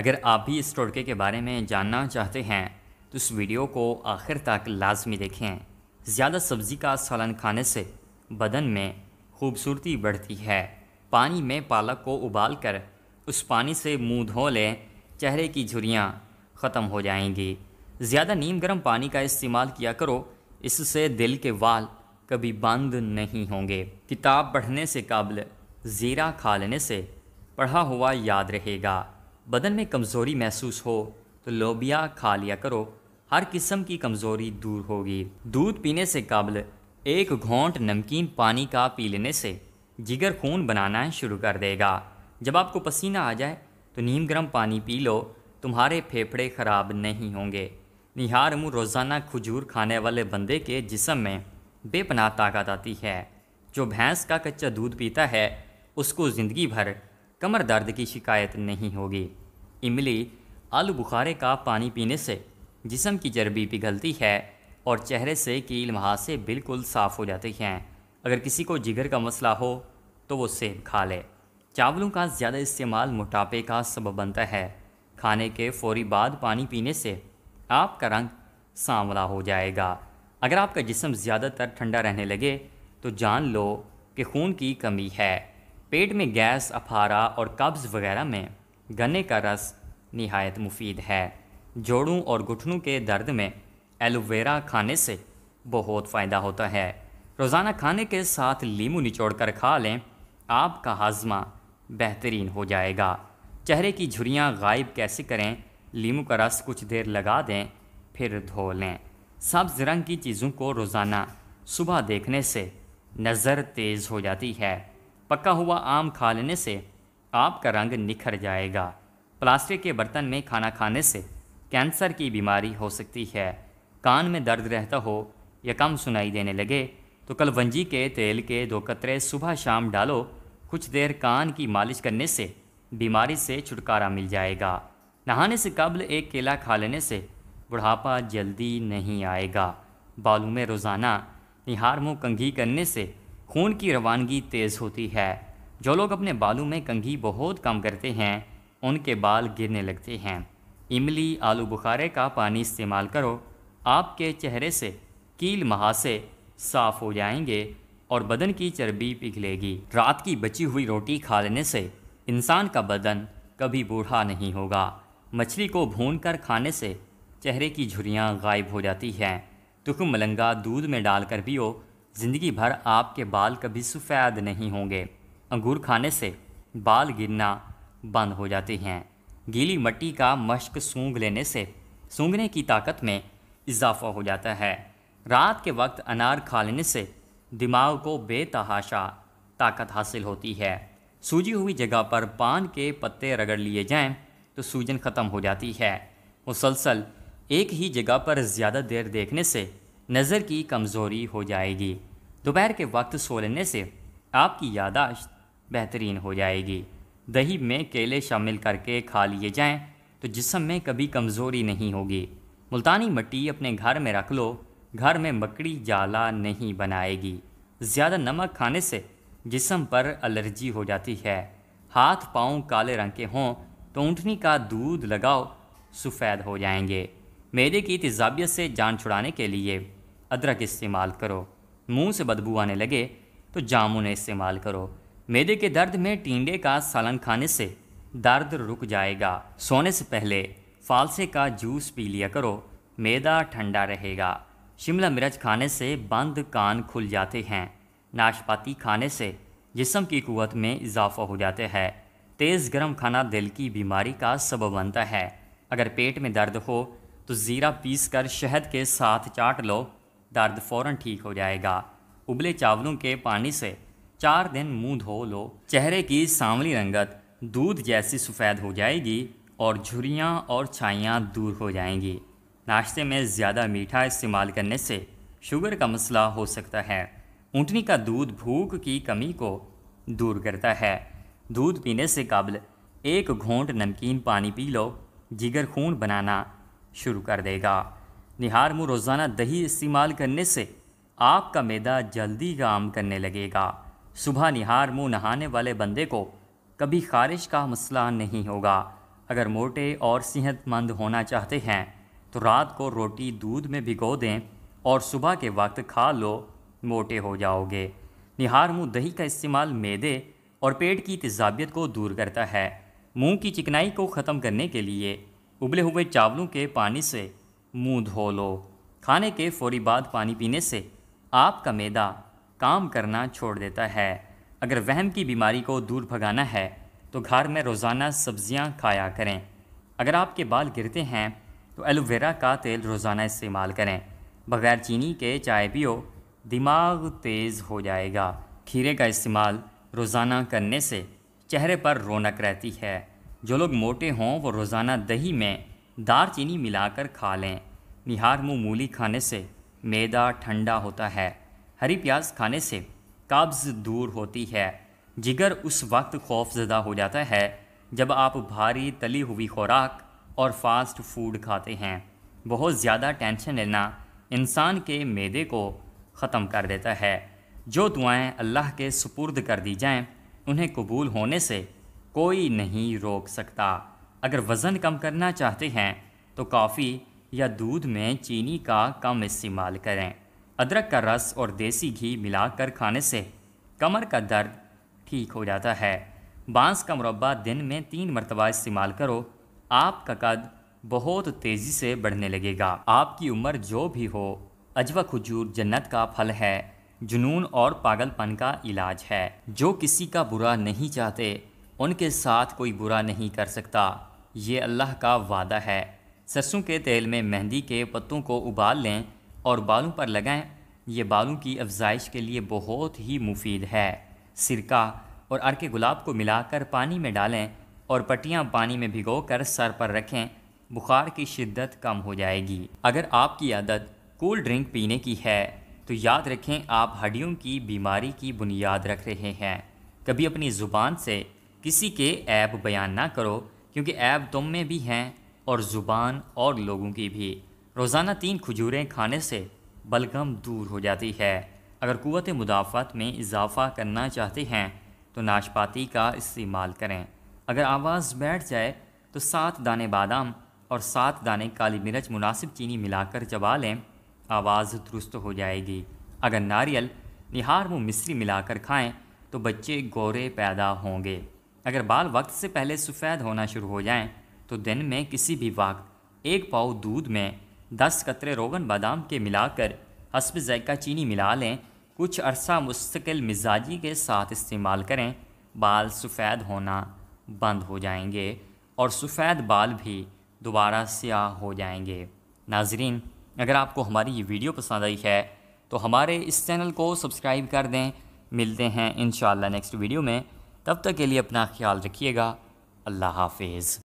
अगर आप भी इस टोटके के बारे में जानना चाहते हैं तो इस वीडियो को आखिर तक लाजमी देखें ज़्यादा सब्ज़ी का सालन खाने से बदन में खूबसूरती बढ़ती है पानी में पालक को उबाल कर उस पानी से मुंह धो लें चेहरे की झुरियाँ ख़त्म हो जाएंगी ज़्यादा नीम गर्म पानी का इस्तेमाल किया करो इससे दिल के वाल कभी बंद नहीं होंगे किताब पढ़ने से कबल ज़ीरा खा लेने से पढ़ा हुआ याद रहेगा बदन में कमज़ोरी महसूस हो तो लोबिया खा लिया करो हर किस्म की कमज़ोरी दूर होगी दूध पीने से कबल एक घोंट नमकीन पानी का पी लेने से जिगर खून बनाना शुरू कर देगा जब आपको पसीना आ जाए तो नीम गर्म पानी पी लो तुम्हारे फेफड़े ख़राब नहीं होंगे निहार मुँह रोज़ाना खजूर खाने वाले बंदे के जिसम में बेपनाह ताकत आती है जो भैंस का कच्चा दूध पीता है उसको ज़िंदगी भर कमर दर्द की शिकायत नहीं होगी इमली आलू बुखारे का पानी पीने से जिसम की चर्बी पिघलती है और चेहरे से कील महासे बिल्कुल साफ़ हो जाते हैं अगर किसी को जिगर का मसला हो तो वो सेब खा ले चावलों का ज़्यादा इस्तेमाल मोटापे का सबब बनता है खाने के फौरी बाद पानी पीने से आपका रंग सांवला हो जाएगा अगर आपका जिसम ज़्यादातर ठंडा रहने लगे तो जान लो कि खून की कमी है पेट में गैस अफारा और कब्ज़ वगैरह में गन्ने का रस नहायत मुफीद है जोड़ों और घुटनों के दर्द में एलोवेरा खाने से बहुत फ़ायदा होता है रोज़ाना खाने के साथ लीमू निचोड़ कर खा लें आपका हाजमा बेहतरीन हो जाएगा चेहरे की झुरियाँ गायब कैसे करें लीमू का रस कुछ देर लगा दें फिर धो लें सब्ज़ रंग की चीज़ों को रोज़ाना सुबह देखने से नज़र तेज़ हो जाती है पका हुआ आम खा लेने से आपका रंग निखर जाएगा प्लास्टिक के बर्तन में खाना खाने से कैंसर की बीमारी हो सकती है कान में दर्द रहता हो या कम सुनाई देने लगे तो कलवंजी के तेल के दो कतरे सुबह शाम डालो कुछ देर कान की मालिश करने से बीमारी से छुटकारा मिल जाएगा नहाने से कबल एक केला खा लेने से बुढ़ापा जल्दी नहीं आएगा बालों में रोज़ाना निहार मुँह कंघी करने से खून की रवानगी तेज़ होती है जो लोग अपने बालों में कंघी बहुत कम करते हैं उनके बाल गिरने लगते हैं इमली आलू बुखारे का पानी इस्तेमाल करो आपके चेहरे से कील महासे साफ़ हो जाएंगे और बदन की चर्बी पिघलेगी रात की बची हुई रोटी खा लेने से इंसान का बदन कभी बूढ़ा नहीं होगा मछली को भून कर खाने से चेहरे की झुरियाँ गायब हो जाती हैं तुख मलंगा दूध में डालकर पियो ज़िंदगी भर आपके बाल कभी सफ़ेद नहीं होंगे अंगूर खाने से बाल गिरना बंद हो जाते हैं गीली मट्टी का मश्क सूंघ लेने से सूंघने की ताकत में इजाफा हो जाता है रात के वक्त अनार खा लेने से दिमाग को बेतहाशा ताकत हासिल होती है सूजी हुई जगह पर पान के पत्ते रगड़ लिए जाएं तो सूजन ख़त्म हो जाती है मुसलसल एक ही जगह पर ज़्यादा देर देखने से नज़र की कमज़ोरी हो जाएगी दोपहर के वक्त सो लेने से आपकी यादाश्त बेहतरीन हो जाएगी दही में केले शामिल करके खा लिए जाएं तो जिसम में कभी कमज़ोरी नहीं होगी मुल्तानी मट्टी अपने घर में रख लो घर में मकड़ी जाला नहीं बनाएगी ज़्यादा नमक खाने से जिसम पर एलर्जी हो जाती है हाथ पाँव काले रंग के हों तो ऊँटनी का दूध लगाओ सफ़ेद हो जाएंगे मेदे की तजाबियत से जान छुड़ाने के लिए अदरक इस्तेमाल करो मुंह से बदबू आने लगे तो जामुन इस्तेमाल करो मेदे के दर्द में टींडे का सालन खाने से दर्द रुक जाएगा सोने से पहले फालसे का जूस पी लिया करो मैदा ठंडा रहेगा शिमला मिर्च खाने से बंद कान खुल जाते हैं नाशपाती खाने से जिसम की कुत में इजाफा हो जाता है तेज़ गर्म खाना दिल की बीमारी का सबब बनता है अगर पेट में दर्द हो तो ज़ीरा पीस कर शहद के साथ चाट लो दर्द फ़ौर ठीक हो जाएगा उबले चावलों के पानी से चार दिन मुंह धो लो चेहरे की सांवली रंगत दूध जैसी सफ़ेद हो जाएगी और झुरियाँ और छाइयाँ दूर हो जाएंगी नाश्ते में ज़्यादा मीठा इस्तेमाल करने से शुगर का मसला हो सकता है ऊँटनी का दूध भूख की कमी को दूर करता है दूध पीने से कबल एक घोंट नमकीन पानी पी लो जिगर खून बनाना शुरू कर देगा निहार मुँह रोज़ाना दही इस्तेमाल करने से आपका मैदा जल्दी काम करने लगेगा सुबह निहार मुंह नहाने वाले बंदे को कभी खारिश का मसला नहीं होगा अगर मोटे और सेहतमंद होना चाहते हैं तो रात को रोटी दूध में भिगो दें और सुबह के वक्त खा लो मोटे हो जाओगे निहार मुंह दही का इस्तेमाल मैदे और पेट की तेजाबियत को दूर करता है मुंह की चिकनाई को ख़त्म करने के लिए उबले हुए चावलों के पानी से मुंह धो लो खाने के फौरी बाद पानी पीने से आपका मैदा काम करना छोड़ देता है अगर वहम की बीमारी को दूर भगाना है तो घर में रोज़ाना सब्जियां खाया करें अगर आपके बाल गिरते हैं तो एलोवेरा का तेल रोज़ाना इस्तेमाल करें बगैर चीनी के चाय पियो दिमाग तेज़ हो जाएगा खीरे का इस्तेमाल रोज़ाना करने से चेहरे पर रौनक रहती है जो लोग मोटे हों वो रोज़ाना दही में दार चीनी मिलाकर खा लें निहार मुँह मूली खाने से मैदा ठंडा होता है हरी प्याज खाने से काब्ज़ दूर होती है जिगर उस वक्त खौफजदा हो जाता है जब आप भारी तली हुई खुराक और फास्ट फूड खाते हैं बहुत ज़्यादा टेंशन लेना इंसान के मैदे को ख़त्म कर देता है जो दुआएं अल्लाह के सुपुर्द कर दी जाएं उन्हें कबूल होने से कोई नहीं रोक सकता अगर वज़न कम करना चाहते हैं तो काफ़ी या दूध में चीनी का कम इस्तेमाल करें अदरक का रस और देसी घी मिलाकर खाने से कमर का दर्द ठीक हो जाता है बांस का मुरबा दिन में तीन मरतबा इस्तेमाल करो आपका कद बहुत तेज़ी से बढ़ने लगेगा आपकी उम्र जो भी हो अजवा खजूर जन्नत का फल है जुनून और पागलपन का इलाज है जो किसी का बुरा नहीं चाहते उनके साथ कोई बुरा नहीं कर सकता ये अल्लाह का वादा है सरसों के तेल में मेहंदी के पत्तों को उबाल लें और बालों पर लगाएं ये बालों की अफजाइश के लिए बहुत ही मुफीद है सिरका और अर्के गुलाब को मिलाकर पानी में डालें और पट्टियाँ पानी में भिगो कर सर पर रखें बुखार की शिद्दत कम हो जाएगी अगर आपकी आदत कोल्ड ड्रिंक पीने की है तो याद रखें आप हड्डियों की बीमारी की बुनियाद रख रहे हैं कभी अपनी ज़ुबान से किसी के ऐब बयान ना करो क्योंकि ऐब तुम में भी हैं और ज़ुबान और लोगों की भी रोज़ाना तीन खजूरें खाने से बलगम दूर हो जाती है अगर क़वत मुदाफ़त में इजाफ़ा करना चाहते हैं तो नाशपाती का इस्तेमाल करें अगर आवाज़ बैठ जाए तो सात दाने बादाम और सात दाने काली मिर्च मुनासिब चीनी मिलाकर चबा लें आवाज़ दुरुस्त हो जाएगी अगर नारियल निहार व मिश्री मिलाकर खाएं तो बच्चे गोरे पैदा होंगे अगर बाल वक्त से पहले सफ़ेद होना शुरू हो जाएं तो दिन में किसी भी वक्त एक पाव दूध में दस कतरे रोगन बादाम के मिलाकर हसब जैका चीनी मिला लें कुछ अरसा मुस्तकिल मिजाजी के साथ इस्तेमाल करें बाल सफ़ेद होना बंद हो जाएंगे और सफ़ेद बाल भी दोबारा स्याह हो जाएंगे नाजरीन अगर आपको हमारी ये वीडियो पसंद आई है तो हमारे इस चैनल को सब्सक्राइब कर दें मिलते हैं इन नेक्स्ट वीडियो में तब तक के लिए अपना ख्याल रखिएगा अल्लाह हाफिज़